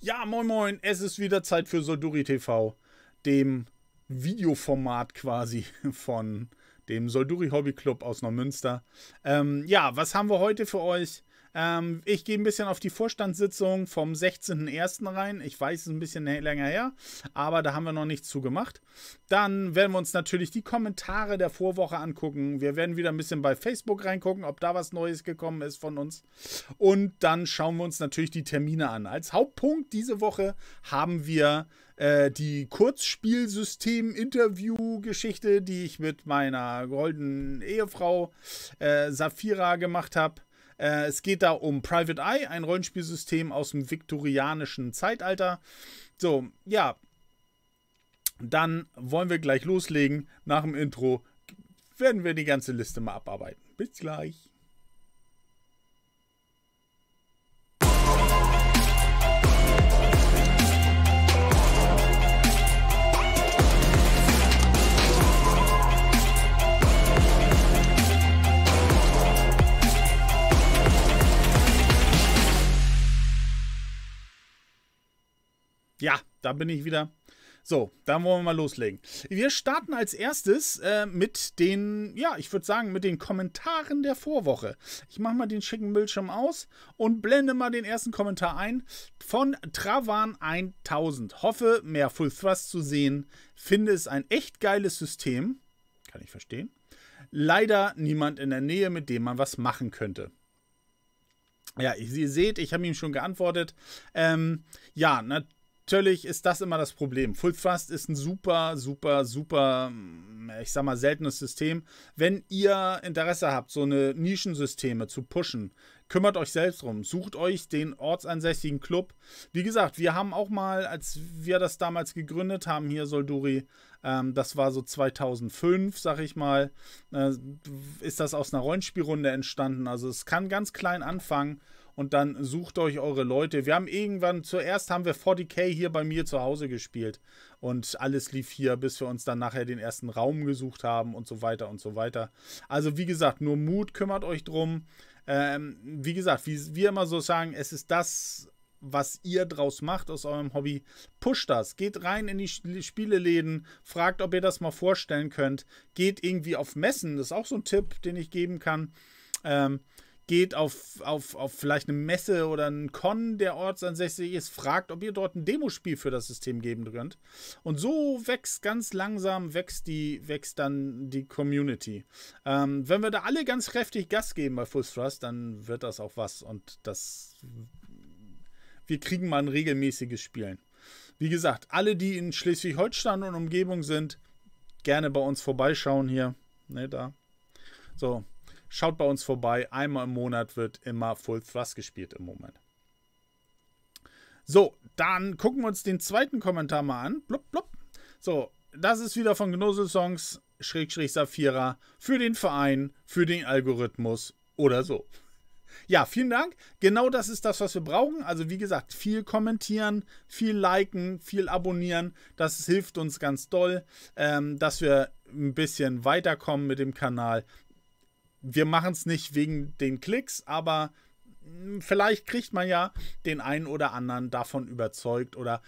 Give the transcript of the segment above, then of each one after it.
Ja, moin moin, es ist wieder Zeit für Solduri TV, dem Videoformat quasi von dem Solduri Hobby Club aus Neumünster. Ähm, ja, was haben wir heute für euch? Ähm, ich gehe ein bisschen auf die Vorstandssitzung vom 16.01. rein. Ich weiß, es ist ein bisschen länger her, aber da haben wir noch nichts zugemacht. Dann werden wir uns natürlich die Kommentare der Vorwoche angucken. Wir werden wieder ein bisschen bei Facebook reingucken, ob da was Neues gekommen ist von uns. Und dann schauen wir uns natürlich die Termine an. Als Hauptpunkt diese Woche haben wir äh, die Kurzspielsystem-Interview-Geschichte, die ich mit meiner goldenen Ehefrau äh, Safira gemacht habe. Äh, es geht da um Private Eye, ein Rollenspielsystem aus dem viktorianischen Zeitalter. So, ja. Dann wollen wir gleich loslegen. Nach dem Intro werden wir die ganze Liste mal abarbeiten. Bis gleich. Ja, da bin ich wieder. So, dann wollen wir mal loslegen. Wir starten als erstes äh, mit den, ja, ich würde sagen, mit den Kommentaren der Vorwoche. Ich mache mal den schicken Bildschirm aus und blende mal den ersten Kommentar ein von Travan1000. Hoffe, mehr Full Thrust zu sehen. Finde es ein echt geiles System. Kann ich verstehen. Leider niemand in der Nähe, mit dem man was machen könnte. Ja, ihr seht, ich habe ihm schon geantwortet. Ähm, ja, natürlich natürlich ist das immer das Problem. Full Thrust ist ein super, super, super, mm, ich sag mal, seltenes System. Wenn ihr Interesse habt, so eine Nischensysteme zu pushen, kümmert euch selbst drum. Sucht euch den ortsansässigen Club. Wie gesagt, wir haben auch mal, als wir das damals gegründet haben, hier Solduri, ähm, das war so 2005, sag ich mal, äh, ist das aus einer Rollenspielrunde entstanden. Also es kann ganz klein anfangen und dann sucht euch eure Leute. Wir haben irgendwann, zuerst haben wir 40k hier bei mir zu Hause gespielt und alles lief hier, bis wir uns dann nachher den ersten Raum gesucht haben und so weiter und so weiter. Also wie gesagt, nur Mut, kümmert euch drum. Ähm, wie gesagt, wie wir immer so sagen, es ist das, was ihr draus macht aus eurem Hobby. Pusht das. Geht rein in die Spieleläden. Fragt, ob ihr das mal vorstellen könnt. Geht irgendwie auf Messen. Das ist auch so ein Tipp, den ich geben kann. Ähm, geht auf, auf, auf vielleicht eine Messe oder einen Con, der ortsansässig ist, fragt, ob ihr dort ein Demospiel für das System geben könnt. Und so wächst ganz langsam, wächst, die, wächst dann die Community. Ähm, wenn wir da alle ganz kräftig Gas geben bei Full Thrust, dann wird das auch was. Und das. Wir kriegen mal ein regelmäßiges Spielen. Wie gesagt, alle, die in Schleswig-Holstein und Umgebung sind, gerne bei uns vorbeischauen hier. Ne, da. So, Schaut bei uns vorbei. Einmal im Monat wird immer Full Thrust gespielt im Moment. So, dann gucken wir uns den zweiten Kommentar mal an. Blub, blub. So, das ist wieder von Gnosel Songs, Schrägstrich Saphira, für den Verein, für den Algorithmus oder so. Ja, vielen Dank. Genau das ist das, was wir brauchen. Also wie gesagt, viel kommentieren, viel liken, viel abonnieren. Das hilft uns ganz doll, ähm, dass wir ein bisschen weiterkommen mit dem Kanal wir machen es nicht wegen den Klicks, aber hm, vielleicht kriegt man ja den einen oder anderen davon überzeugt oder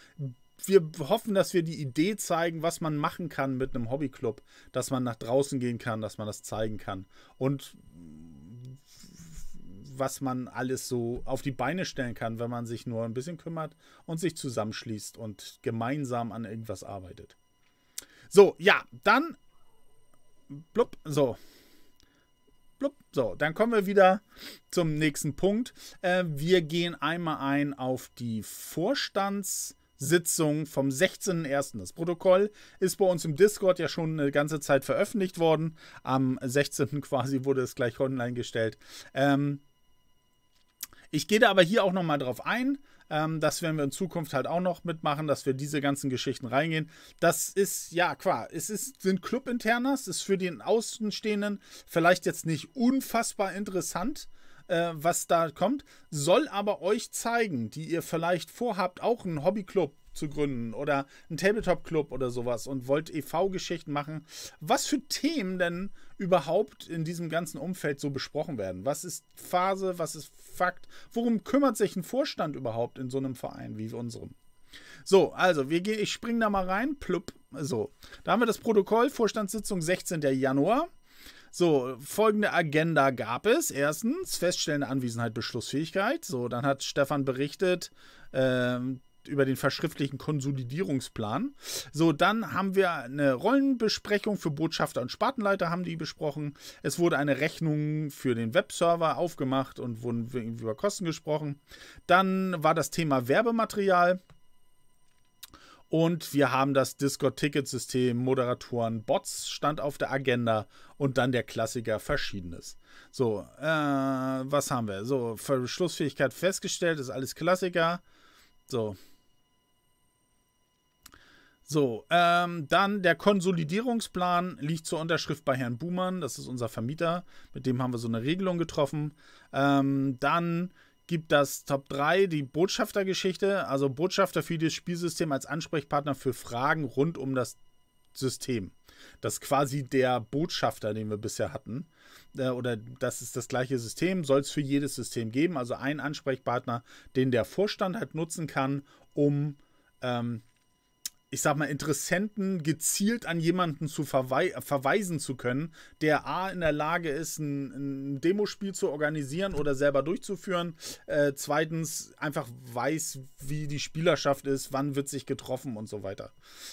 wir hoffen, dass wir die Idee zeigen, was man machen kann mit einem Hobbyclub, dass man nach draußen gehen kann, dass man das zeigen kann und hm, was man alles so auf die Beine stellen kann, wenn man sich nur ein bisschen kümmert und sich zusammenschließt und gemeinsam an irgendwas arbeitet. So, ja, dann blub, so, Blub. So, dann kommen wir wieder zum nächsten Punkt. Äh, wir gehen einmal ein auf die Vorstands- Sitzung vom 16.01. Das Protokoll ist bei uns im Discord ja schon eine ganze Zeit veröffentlicht worden. Am 16. quasi wurde es gleich online gestellt. Ähm ich gehe da aber hier auch nochmal drauf ein. Ähm, das werden wir in Zukunft halt auch noch mitmachen, dass wir diese ganzen Geschichten reingehen. Das ist, ja, klar, es ist, sind Club-Internas, ist für den Außenstehenden vielleicht jetzt nicht unfassbar interessant, äh, was da kommt, soll aber euch zeigen, die ihr vielleicht vorhabt, auch einen Hobbyclub zu gründen oder einen Tabletop-Club oder sowas und wollt EV-Geschichten machen, was für Themen denn überhaupt in diesem ganzen Umfeld so besprochen werden? Was ist Phase, was ist Fakt? Worum kümmert sich ein Vorstand überhaupt in so einem Verein wie unserem? So, also, wir gehen, ich springe da mal rein, plupp, so. Da haben wir das Protokoll, Vorstandssitzung 16. Januar. So, folgende Agenda gab es. Erstens, feststellende Anwesenheit, Beschlussfähigkeit. So, dann hat Stefan berichtet, ähm, über den verschriftlichen Konsolidierungsplan. So, dann haben wir eine Rollenbesprechung für Botschafter und Spartenleiter haben die besprochen. Es wurde eine Rechnung für den Webserver aufgemacht und wurden über Kosten gesprochen. Dann war das Thema Werbematerial. Und wir haben das Discord-Ticketsystem, Moderatoren, Bots stand auf der Agenda und dann der Klassiker Verschiedenes. So, äh, was haben wir? So, Verschlussfähigkeit festgestellt, ist alles Klassiker. So, so, ähm, dann der Konsolidierungsplan liegt zur Unterschrift bei Herrn Buhmann. Das ist unser Vermieter. Mit dem haben wir so eine Regelung getroffen. Ähm, dann gibt das Top 3 die Botschaftergeschichte, also Botschafter für das Spielsystem als Ansprechpartner für Fragen rund um das System. Das ist quasi der Botschafter, den wir bisher hatten. Äh, oder das ist das gleiche System, soll es für jedes System geben. Also ein Ansprechpartner, den der Vorstand halt nutzen kann, um ähm, ich sag mal, Interessenten gezielt an jemanden zu verwei verweisen zu können, der A in der Lage ist, ein, ein Demospiel zu organisieren oder selber durchzuführen. Äh, zweitens einfach weiß, wie die Spielerschaft ist, wann wird sich getroffen und so weiter.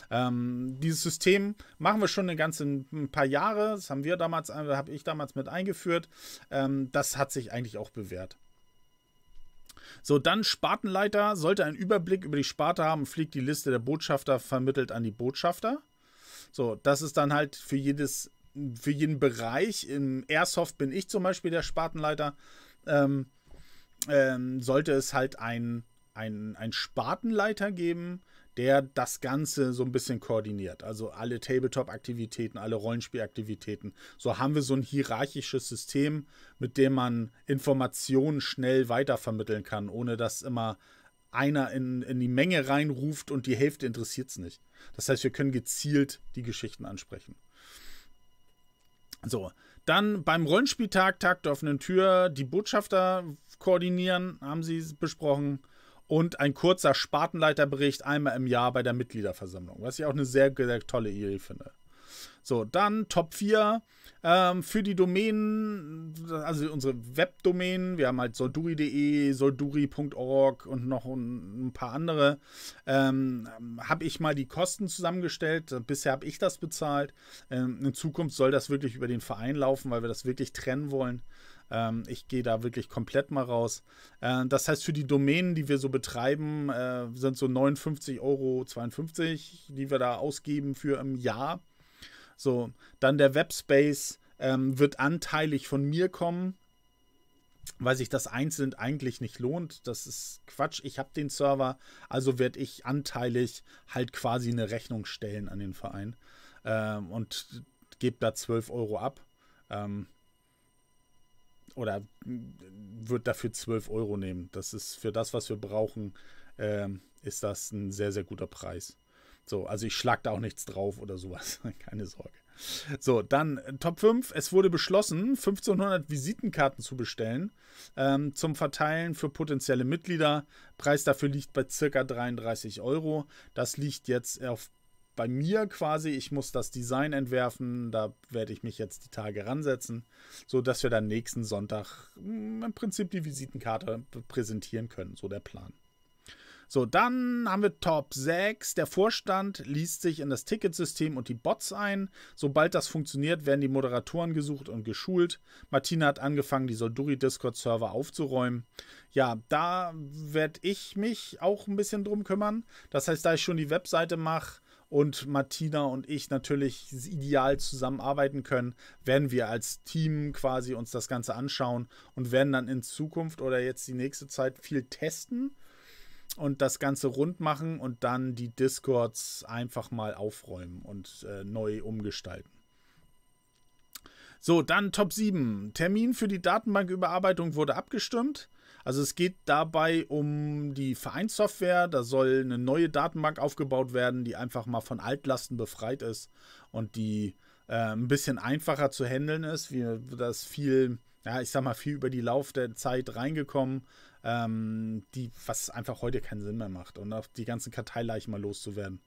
Ähm, dieses System machen wir schon eine ganze ein paar Jahre. Das haben wir damals, äh, habe ich damals mit eingeführt. Ähm, das hat sich eigentlich auch bewährt. So, dann Spartenleiter sollte einen Überblick über die Sparte haben, fliegt die Liste der Botschafter vermittelt an die Botschafter. So, das ist dann halt für jedes, für jeden Bereich. Im Airsoft bin ich zum Beispiel der Spartenleiter. Ähm, ähm, sollte es halt ein, ein, ein Spartenleiter geben, der das Ganze so ein bisschen koordiniert. Also alle Tabletop-Aktivitäten, alle Rollenspielaktivitäten. So haben wir so ein hierarchisches System, mit dem man Informationen schnell weitervermitteln kann, ohne dass immer einer in, in die Menge reinruft und die Hälfte interessiert es nicht. Das heißt, wir können gezielt die Geschichten ansprechen. So, dann beim Rollenspieltag, Tag der offenen Tür, die Botschafter koordinieren, haben sie besprochen und ein kurzer Spartenleiterbericht einmal im Jahr bei der Mitgliederversammlung, was ich auch eine sehr, sehr tolle Idee finde. So, dann Top 4 ähm, für die Domänen, also unsere Webdomänen. Wir haben halt solduri.de, solduri.org und noch ein, paar andere. Ähm, habe ich mal die Kosten zusammengestellt. Bisher habe ich das bezahlt. Ähm, in Zukunft soll das wirklich über den Verein laufen, weil wir das wirklich trennen wollen. Ähm, ich gehe da wirklich komplett mal raus. Äh, das heißt, für die Domänen, die wir so betreiben, äh, sind so 59,52 Euro, die wir da ausgeben für im Jahr. So, dann der Webspace ähm, wird anteilig von mir kommen, weil sich das einzeln eigentlich nicht lohnt. Das ist Quatsch. Ich habe den Server, also werde ich anteilig halt quasi eine Rechnung stellen an den Verein ähm, und gebe da 12 Euro ab. Ähm, oder wird dafür 12 Euro nehmen. Das ist für das, was wir brauchen, ähm, ist das ein sehr, sehr guter Preis. So, also ich schlag da auch nichts drauf oder sowas. Keine Sorge. So, dann äh, Top 5. Es wurde beschlossen, 1500 Visitenkarten zu bestellen ähm, zum Verteilen für potenzielle Mitglieder. Preis dafür liegt bei circa 33 Euro. Das liegt jetzt auf bei mir quasi, ich muss das Design entwerfen, da werde ich mich jetzt die Tage ransetzen, sodass wir dann nächsten Sonntag hm, im Prinzip die Visitenkarte präsentieren können, so der Plan. So, dann haben wir Top 6. Der Vorstand liest sich in das Ticketsystem und die Bots ein. Sobald das funktioniert, werden die Moderatoren gesucht und geschult. Martina hat angefangen, die Solduri Discord-Server aufzuräumen. Ja, da werde ich mich auch ein bisschen drum kümmern. Das heißt, da ich schon die Webseite mache, und Martina und ich natürlich ideal zusammenarbeiten können, werden wir als Team quasi uns das Ganze anschauen und werden dann in Zukunft oder jetzt die nächste Zeit viel testen und das Ganze rund machen und dann die Discords einfach mal aufräumen und äh, neu umgestalten. So, dann Top 7. Termin für die Datenbanküberarbeitung wurde abgestimmt. Also es geht dabei um die Vereinssoftware. Da soll eine neue Datenbank aufgebaut werden, die einfach mal von Altlasten befreit ist und die äh, ein bisschen einfacher zu handeln ist. Wie das viel, ja, ich sag mal, viel über die Lauf der Zeit reingekommen ähm, die, was einfach heute keinen Sinn mehr macht und auch die ganzen Karteileichen mal loszuwerden.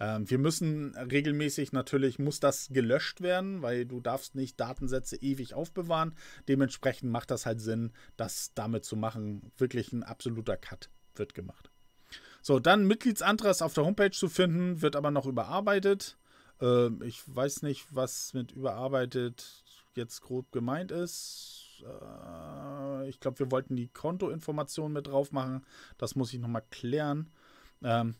Ähm, wir müssen regelmäßig natürlich, muss das gelöscht werden, weil du darfst nicht Datensätze ewig aufbewahren. Dementsprechend macht das halt Sinn, das damit zu machen. Wirklich ein absoluter Cut wird gemacht. So, dann Mitgliedsantrag ist auf der Homepage zu finden, wird aber noch überarbeitet. Ähm, ich weiß nicht, was mit überarbeitet jetzt grob gemeint ist. Äh, glaube, wir wollten die Kontoinformationen mit drauf machen. Das muss ich nochmal klären. Ähm,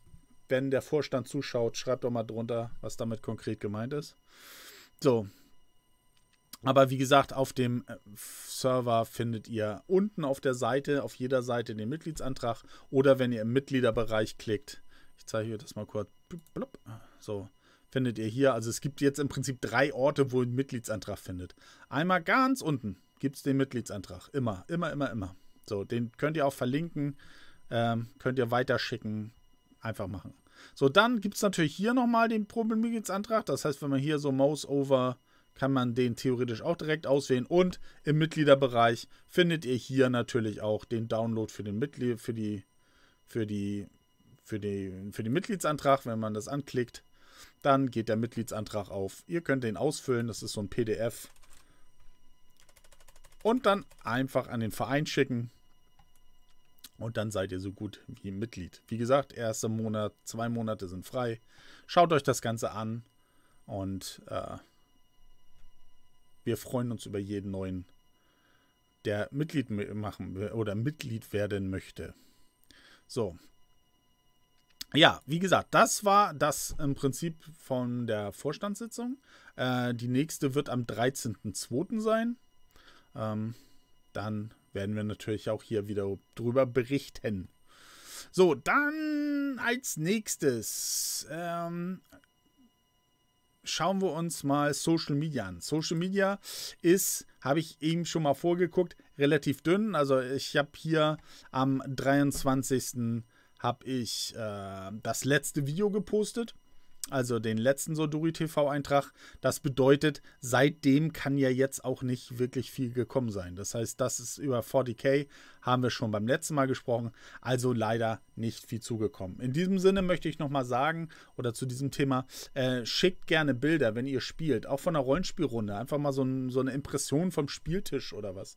wenn der Vorstand zuschaut, schreibt doch mal drunter, was damit konkret gemeint ist. So. Aber wie gesagt, auf dem äh, Server findet ihr unten auf der Seite, auf jeder Seite den Mitgliedsantrag oder wenn ihr im Mitgliederbereich klickt, ich zeige euch das mal kurz, so, findet ihr hier, also es gibt jetzt im Prinzip drei Orte, wo ihr einen Mitgliedsantrag findet. Einmal ganz unten, gibt es den Mitgliedsantrag. Immer, immer, immer, immer. So, den könnt ihr auch verlinken, ähm, könnt ihr weiterschicken, einfach machen. So, dann gibt es natürlich hier nochmal den Probe-Mitgliedsantrag. Das heißt, wenn man hier so Mouse over, kann man den theoretisch auch direkt auswählen. Und im Mitgliederbereich findet ihr hier natürlich auch den Download für den Mitglied, für die, für die, für den, für den Mitgliedsantrag, wenn man das anklickt. Dann geht der Mitgliedsantrag auf. Ihr könnt den ausfüllen. Das ist so ein PDF und dann einfach an den Verein schicken. Und dann seid ihr so gut wie Mitglied. Wie gesagt, erster Monat, zwei Monate sind frei. Schaut euch das Ganze an und äh, wir freuen uns über jeden neuen, der Mitglied machen oder Mitglied werden möchte. So. Ja, wie gesagt, das war das im Prinzip von der Vorstandssitzung. Äh, die nächste wird am 13.02. sein ähm, dann werden wir natürlich auch hier wieder drüber berichten. So, dann als nächstes ähm, schauen wir uns mal Social Media an. Social Media ist, habe ich eben schon mal vorgeguckt, relativ dünn. Also ich habe hier am 23. habe ich äh, das letzte Video gepostet also den letzten Soduri TV-Eintrag. Das bedeutet, seitdem kann ja jetzt auch nicht wirklich viel gekommen sein. Das heißt, das ist über 40k, haben wir schon beim letzten Mal gesprochen, also leider nicht viel zugekommen. In diesem Sinne möchte ich nochmal sagen, oder zu diesem Thema, äh, schickt gerne Bilder, wenn ihr spielt, auch von einer Rollenspielrunde, einfach mal so, ein, so eine Impression vom Spieltisch oder was.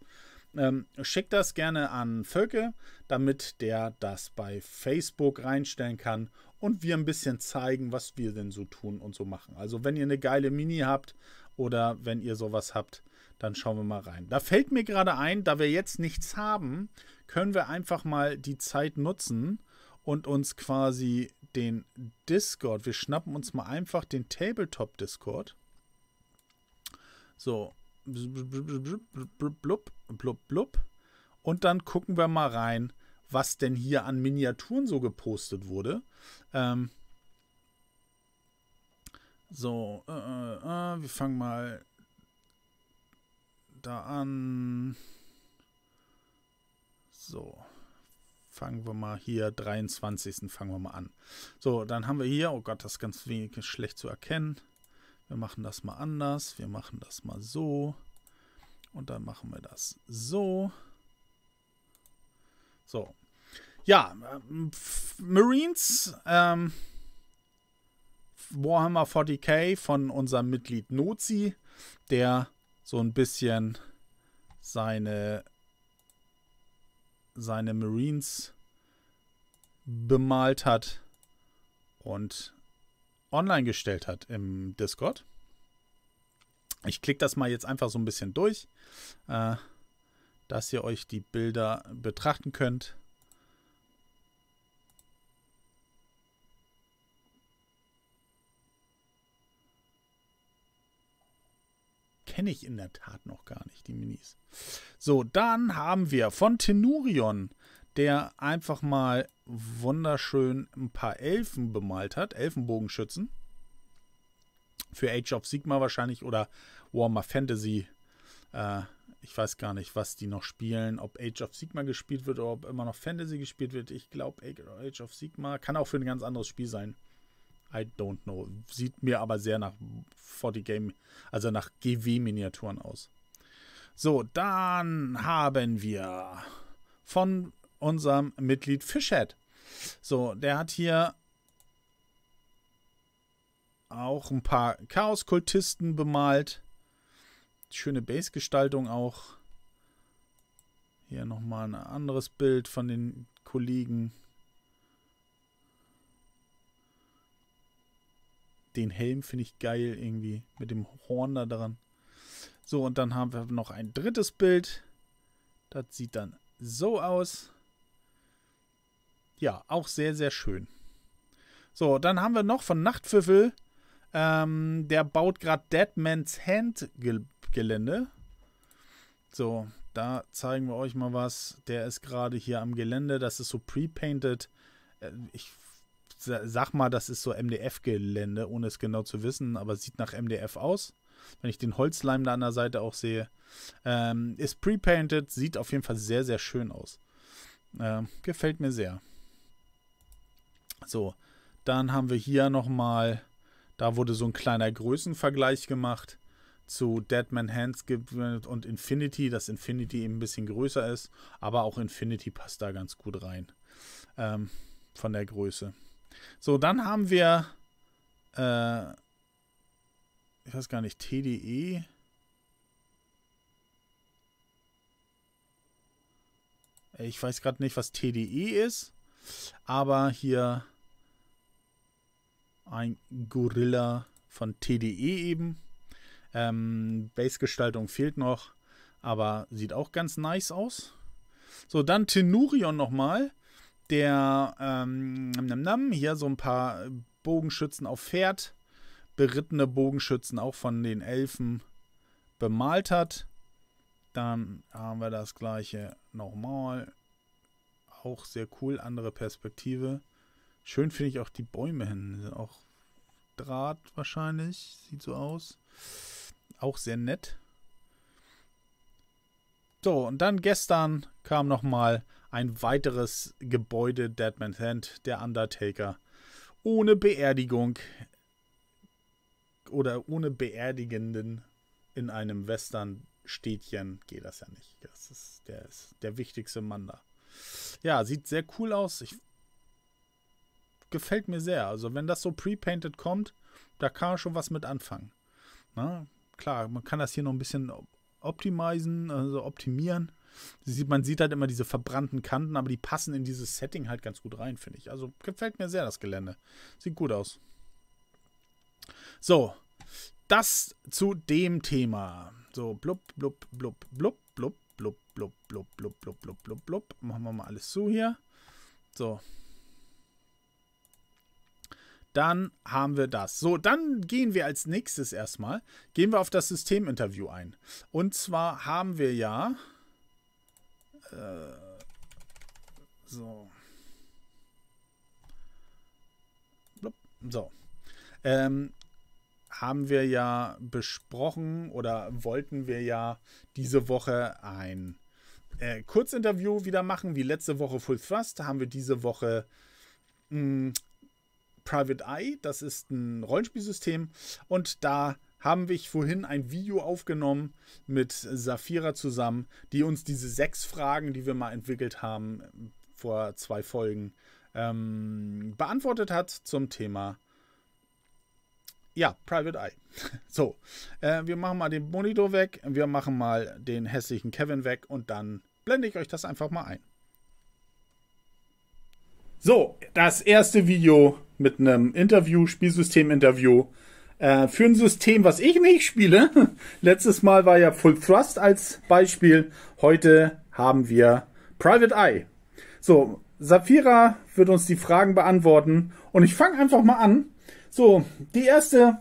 Ähm, schickt das gerne an Völke, damit der das bei Facebook reinstellen kann und wir ein bisschen zeigen, was wir denn so tun und so machen. Also wenn ihr eine geile Mini habt oder wenn ihr sowas habt, dann schauen wir mal rein. Da fällt mir gerade ein, da wir jetzt nichts haben, können wir einfach mal die Zeit nutzen und uns quasi den Discord, wir schnappen uns mal einfach den Tabletop Discord. So, blub, blub, blub. Und dann gucken wir mal rein, was denn hier an Miniaturen so gepostet wurde. Ähm so, äh, äh, äh wir fangen mal da an. So, fangen wir mal hier, 23. fangen wir mal an. So, dann haben wir hier, oh Gott, das ist ganz wenig schlecht zu erkennen. Wir machen das mal anders, wir machen das mal so. Und dann machen wir das so. So. Ja, ähm, Marines, ähm, Warhammer 40k von unserem Mitglied Nozi, der so ein bisschen seine, seine Marines bemalt hat und online gestellt hat im Discord. Ich klicke das mal jetzt einfach so ein bisschen durch. Äh, dass ihr euch die Bilder betrachten könnt. Kenne ich in der Tat noch gar nicht, die Minis. So, dann haben wir von Tenurion, der einfach mal wunderschön ein paar Elfen bemalt hat, Elfenbogenschützen. Für Age of Sigma wahrscheinlich oder Warhammer Fantasy äh, ich weiß gar nicht, was die noch spielen, ob Age of Sigma gespielt wird oder ob immer noch Fantasy gespielt wird. Ich glaube, Age of Sigma kann auch für ein ganz anderes Spiel sein. I don't know. Sieht mir aber sehr nach 40 Game, also nach GW-Miniaturen aus. So, dann haben wir von unserem Mitglied Fishhead. So, der hat hier auch ein paar Chaos-Kultisten bemalt. Schöne Base-Gestaltung auch. Hier nochmal ein anderes Bild von den Kollegen. Den Helm finde ich geil irgendwie mit dem Horn da dran. So, und dann haben wir noch ein drittes Bild. Das sieht dann so aus. Ja, auch sehr, sehr schön. So, dann haben wir noch von Nachtpfiffel. Ähm, der baut gerade Deadman's Hand Gelände. So, da zeigen wir euch mal was. Der ist gerade hier am Gelände. Das ist so pre-painted. Äh, ich sag mal, das ist so MDF-Gelände, ohne es genau zu wissen, aber sieht nach MDF aus. Wenn ich den Holzleim da an der Seite auch sehe. Ähm, ist pre-painted, sieht auf jeden Fall sehr, sehr schön aus. Ähm, gefällt mir sehr. So, dann haben wir hier nochmal, da wurde so ein kleiner Größenvergleich gemacht zu Deadman Hands gibt und Infinity, dass Infinity eben ein bisschen größer ist, aber auch Infinity passt da ganz gut rein ähm, von der Größe. So, dann haben wir, äh, ich weiß gar nicht, TDE. Ich weiß gerade nicht, was TDE ist, aber hier ein Gorilla von TDE eben. Ähm, Base-Gestaltung fehlt noch, aber sieht auch ganz nice aus. So, dann Tenurion nochmal. Der, ähm, nam, nam, hier so ein paar Bogenschützen auf Pferd, berittene Bogenschützen auch von den Elfen bemalt hat. Dann haben wir das gleiche nochmal. Auch sehr cool, andere Perspektive. Schön finde ich auch die Bäume hin. Auch Draht wahrscheinlich, sieht so aus. Auch sehr nett. So, und dann gestern kam nochmal ein weiteres Gebäude Deadman's Hand, der Undertaker. Ohne Beerdigung oder ohne Beerdigenden in einem Western-Städtchen geht das ja nicht. Das ist der, ist der wichtigste Mann da. Ja, sieht sehr cool aus. Ich, gefällt mir sehr. Also, wenn das so pre-painted kommt, da kann man schon was mit anfangen. Na, ne? klar, man kann das hier noch ein bisschen optimisieren, also optimieren. Man sieht halt immer diese verbrannten Kanten, aber die passen in dieses Setting halt ganz gut rein, finde ich. Also gefällt mir sehr das Gelände. Sieht gut aus. So, das zu dem Thema. So, blub, blub, blub, blub, blub, blub, blub, blub, blub, blub, blub, blub, blub. Machen wir mal alles zu hier. So, dann haben wir das. So, dann gehen wir als nächstes erstmal, gehen wir auf das Systeminterview ein. Und zwar haben wir ja... Äh, so. so. Ähm, haben wir ja besprochen oder wollten wir ja diese Woche ein äh, Kurzinterview wieder machen, wie letzte Woche Full Thrust. Haben wir diese Woche mh, hm, Private Eye. Das ist ein Rollenspielsystem und da haben wir vorhin ein Video aufgenommen mit Safira zusammen, die uns diese sechs Fragen, die wir mal entwickelt haben vor zwei Folgen, ähm, beantwortet hat zum Thema ja, Private Eye. So, äh, wir machen mal den Monitor weg, wir machen mal den hässlichen Kevin weg und dann blende ich euch das einfach mal ein. So, das erste Video mit einem Interview, Spielsystem-Interview. Äh, für ein System, was ich nicht spiele. Letztes Mal war ja Full Thrust als Beispiel. Heute haben wir Private Eye. So, Safira wird uns die Fragen beantworten. Und ich fange einfach mal an. So, die erste.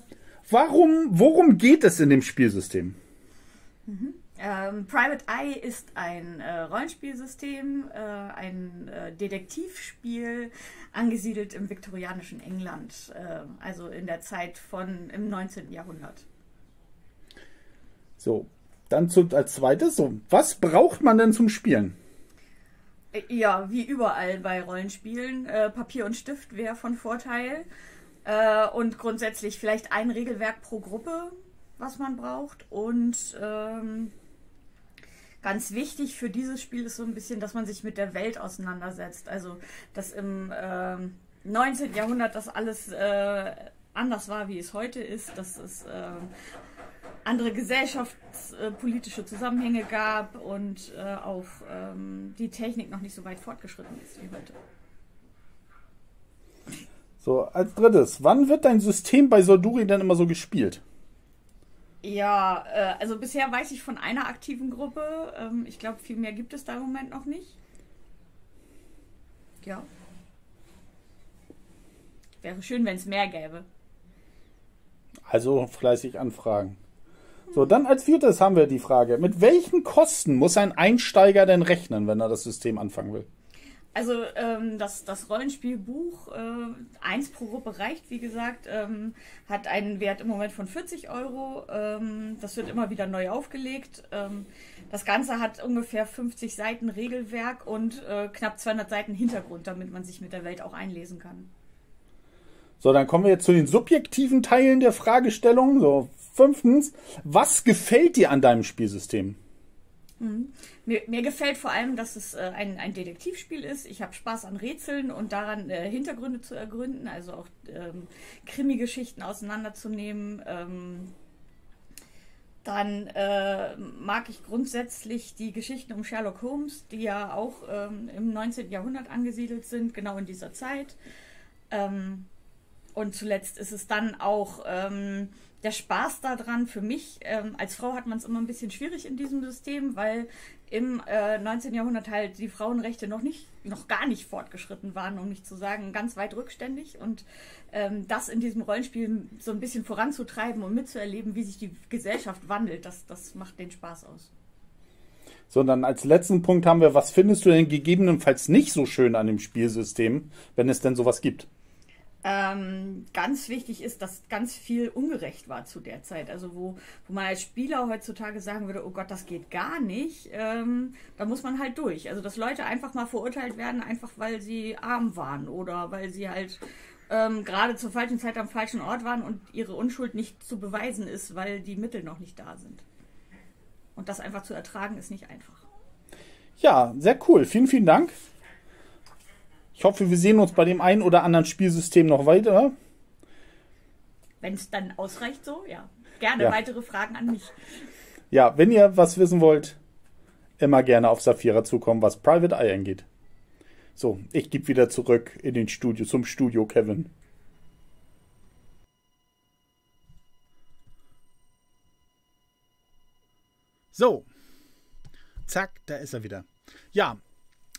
Warum, worum geht es in dem Spielsystem? Mhm. Ähm, Private Eye ist ein äh, Rollenspielsystem, äh, ein äh, Detektivspiel, angesiedelt im viktorianischen England, äh, also in der Zeit von im 19. Jahrhundert. So, dann zu, als zweites, so, was braucht man denn zum Spielen? Äh, ja, wie überall bei Rollenspielen, äh, Papier und Stift wäre von Vorteil. und grundsätzlich vielleicht ein Regelwerk pro Gruppe, was man braucht. Und ähm, ganz wichtig für dieses Spiel ist so ein bisschen, dass man sich mit der Welt auseinandersetzt. Also, dass im äh, 19. Jahrhundert das alles äh, anders war, wie es heute ist, dass es äh, andere gesellschaftspolitische Zusammenhänge gab und äh, auch ähm, die Technik noch nicht so weit fortgeschritten ist wie heute. So, als drittes, wann wird dein System bei Solduri denn immer so gespielt? Ja, äh, also bisher weiß ich von einer aktiven Gruppe. Ähm, ich glaube, viel mehr gibt es da im Moment noch nicht. Ja. Wäre schön, wenn es mehr gäbe. Also fleißig anfragen. So, dann als viertes haben wir die Frage, mit welchen Kosten muss ein Einsteiger denn rechnen, wenn er das System anfangen will? Also ähm, das, das Rollenspielbuch, äh, eins pro Gruppe reicht, wie gesagt, ähm, hat einen Wert im Moment von 40 Euro. Ähm, das wird immer wieder neu aufgelegt. Ähm, das Ganze hat ungefähr 50 Seiten Regelwerk und äh, knapp 200 Seiten Hintergrund, damit man sich mit der Welt auch einlesen kann. So, dann kommen wir jetzt zu den subjektiven Teilen der Fragestellung. So, fünftens, was gefällt dir an deinem Spielsystem? Mhm. Mir, mir, gefällt vor allem, dass es äh, ein, ein, Detektivspiel ist. Ich habe Spaß an Rätseln und daran, äh, Hintergründe zu ergründen, also auch ähm, Krimi-Geschichten auseinanderzunehmen. Ähm, dann äh, mag ich grundsätzlich die Geschichten um Sherlock Holmes, die ja auch ähm, im 19. Jahrhundert angesiedelt sind, genau in dieser Zeit. Ähm, und zuletzt ist es dann auch ähm, der Spaß daran für mich, ähm, als Frau hat man es immer ein bisschen schwierig in diesem System, weil im äh, 19. Jahrhundert halt die Frauenrechte noch nicht, noch gar nicht fortgeschritten waren, um nicht zu sagen, ganz weit rückständig. Und ähm, das in diesem Rollenspiel so ein bisschen voranzutreiben und mitzuerleben, wie sich die Gesellschaft wandelt, das, das macht den Spaß aus. So, dann als letzten Punkt haben wir, was findest du denn gegebenenfalls nicht so schön an dem Spielsystem, wenn es denn sowas gibt? ähm, ganz wichtig ist, dass ganz viel ungerecht war zu der Zeit. Also wo, wo man als Spieler heutzutage sagen würde, oh Gott, das geht gar nicht, ähm, da muss man halt durch. Also dass Leute einfach mal verurteilt werden, einfach weil sie arm waren oder weil sie halt ähm, gerade zur falschen Zeit am falschen Ort waren und ihre Unschuld nicht zu beweisen ist, weil die Mittel noch nicht da sind. Und das einfach zu ertragen ist nicht einfach. Ja, sehr cool. Vielen, vielen Dank. Ich hoffe, wir sehen uns bei dem einen oder anderen Spielsystem noch weiter. Wenn es dann ausreicht, so, ja. Gerne ja. weitere Fragen an mich. Ja, wenn ihr was wissen wollt, immer gerne auf Safira zukommen, was Private Eye angeht. So, ich gebe wieder zurück in den Studio, zum Studio, Kevin. So, zack, da ist er wieder. Ja,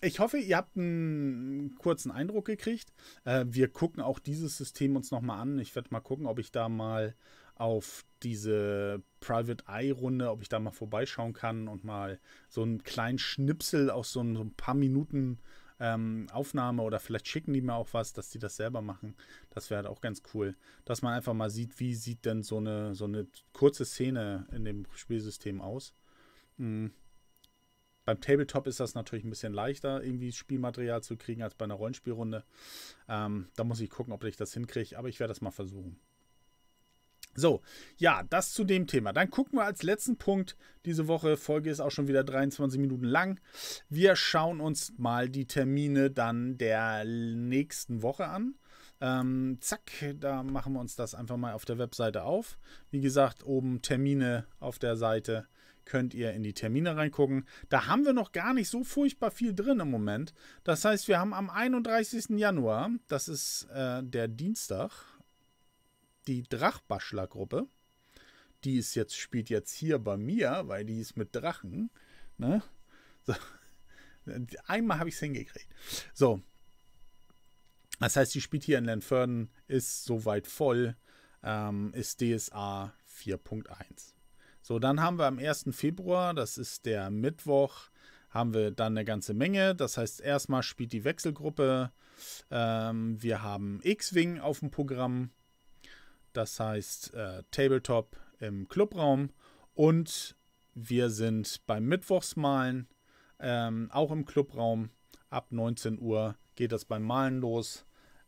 ich hoffe, ihr habt einen kurzen Eindruck gekriegt. Äh, wir gucken auch dieses System uns nochmal an. Ich werde mal gucken, ob ich da mal auf diese Private Eye Runde, ob ich da mal vorbeischauen kann und mal so einen kleinen Schnipsel aus so ein, so ein paar Minuten ähm, Aufnahme oder vielleicht schicken die mir auch was, dass die das selber machen. Das wäre halt auch ganz cool, dass man einfach mal sieht, wie sieht denn so eine so eine kurze Szene in dem Spielsystem aus. Mhm. Beim Tabletop ist das natürlich ein bisschen leichter, irgendwie Spielmaterial zu kriegen als bei einer Rollenspielrunde. Ähm, da muss ich gucken, ob ich das hinkriege, aber ich werde das mal versuchen. So, ja, das zu dem Thema. Dann gucken wir als letzten Punkt diese Woche. Folge ist auch schon wieder 23 Minuten lang. Wir schauen uns mal die Termine dann der nächsten Woche an. Ähm, zack, da machen wir uns das einfach mal auf der Webseite auf. Wie gesagt, oben Termine auf der Seite könnt ihr in die Termine reingucken. Da haben wir noch gar nicht so furchtbar viel drin im Moment. Das heißt, wir haben am 31. Januar, das ist äh, der Dienstag, die Drachbaschler-Gruppe. Die ist jetzt, spielt jetzt hier bei mir, weil die ist mit Drachen. Ne? So. Einmal habe ich es hingekriegt. So. Das heißt, die spielt hier in Lenförden, ist soweit voll, ähm, ist DSA 4.1. So, dann haben wir am 1. Februar, das ist der Mittwoch, haben wir dann eine ganze Menge. Das heißt, erstmal spielt die Wechselgruppe. Ähm, wir haben X-Wing auf dem Programm. Das heißt, äh, Tabletop im Clubraum. Und wir sind beim Mittwochsmalen, ähm, auch im Clubraum. Ab 19 Uhr geht das beim Malen los.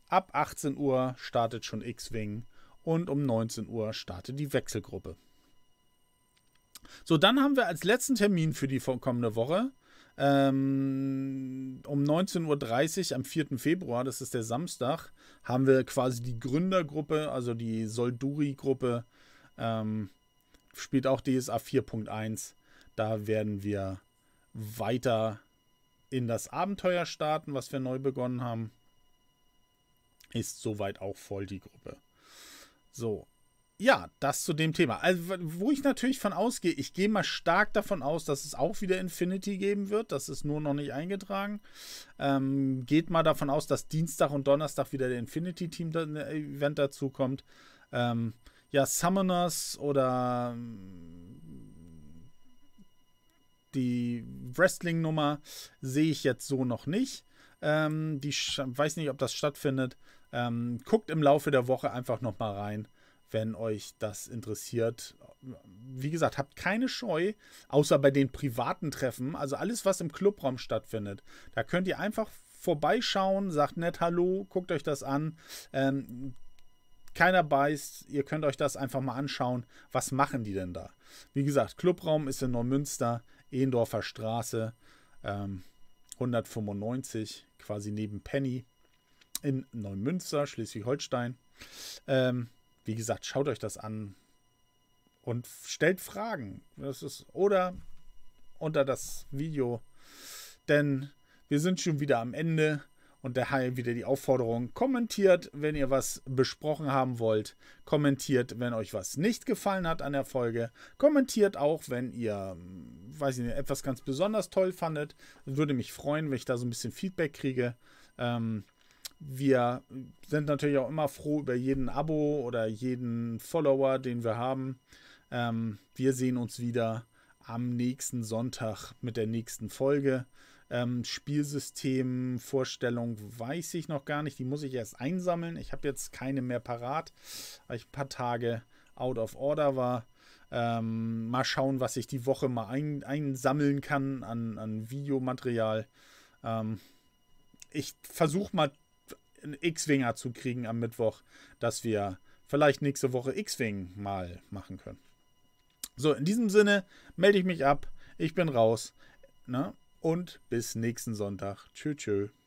Ab 18 Uhr startet schon X-Wing und um 19 Uhr startet die Wechselgruppe. So, dann haben wir als letzten Termin für die kommende Woche ähm, um 19.30 Uhr am 4. Februar, das ist der Samstag, haben wir quasi die Gründergruppe, also die Solduri-Gruppe, ähm, spielt auch DSA 4.1. Da werden wir weiter in das Abenteuer starten, was wir neu begonnen haben. Ist soweit auch voll die Gruppe. So, ja, das zu dem Thema. Also, wo ich natürlich von ausgehe, ich gehe mal stark davon aus, dass es auch wieder Infinity geben wird. Das ist nur noch nicht eingetragen. Ähm, geht mal davon aus, dass Dienstag und Donnerstag wieder der Infinity-Team-Event ne, dazukommt. Ähm, ja, Summoners oder mm, die Wrestling-Nummer sehe ich jetzt so noch nicht. Ähm, die weiß nicht, ob das stattfindet. Ähm, guckt im Laufe der Woche einfach nochmal rein wenn euch das interessiert. Wie gesagt, habt keine Scheu, außer bei den privaten Treffen, also alles, was im Clubraum stattfindet. Da könnt ihr einfach vorbeischauen, sagt nett Hallo, guckt euch das an. Ähm, keiner beißt, ihr könnt euch das einfach mal anschauen. Was machen die denn da? Wie gesagt, Clubraum ist in Neumünster, Ehendorfer Straße, ähm, 195, quasi neben Penny in Neumünster, Schleswig-Holstein. Ähm, wie gesagt, schaut euch das an und stellt Fragen. Das ist, oder unter das Video. Denn wir sind schon wieder am Ende und daher wieder die Aufforderung, kommentiert, wenn ihr was besprochen haben wollt. Kommentiert, wenn euch was nicht gefallen hat an der Folge. Kommentiert auch, wenn ihr, hm, weiß ich nicht, etwas ganz besonders toll fandet. Würde mich freuen, wenn ich da so ein bisschen Feedback kriege. Ähm, wir sind natürlich auch immer froh über jeden Abo oder jeden Follower, den wir haben. Ähm, wir sehen uns wieder am nächsten Sonntag mit der nächsten Folge. Ähm, Spielsystemvorstellung weiß ich noch gar nicht. Die muss ich erst einsammeln. Ich habe jetzt keine mehr parat, weil ich ein paar Tage out of order war. Ähm, mal schauen, was ich die Woche mal ein, einsammeln kann an, an Videomaterial. Ähm, ich versuche mal einen X-Winger zu kriegen am Mittwoch, dass wir vielleicht nächste Woche X-Wing mal machen können. So, in diesem Sinne melde ich mich ab. Ich bin raus. Ne? Und bis nächsten Sonntag. Tschüss, tschüss.